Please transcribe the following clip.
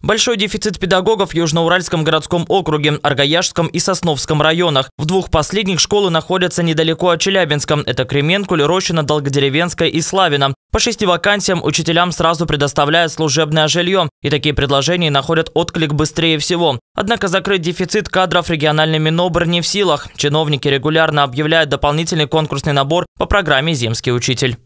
Большой дефицит педагогов в Южноуральском городском округе, Аргаяшском и Сосновском районах. В двух последних школы находятся недалеко от Челябинска. Это Кременкуль, Рощина, Долгодеревенская и Славина. По шести вакансиям учителям сразу предоставляют служебное жилье, и такие предложения находят отклик быстрее всего. Однако закрыть дефицит кадров региональными Минобр не в силах. Чиновники регулярно объявляют дополнительный конкурсный набор по программе «Земский учитель».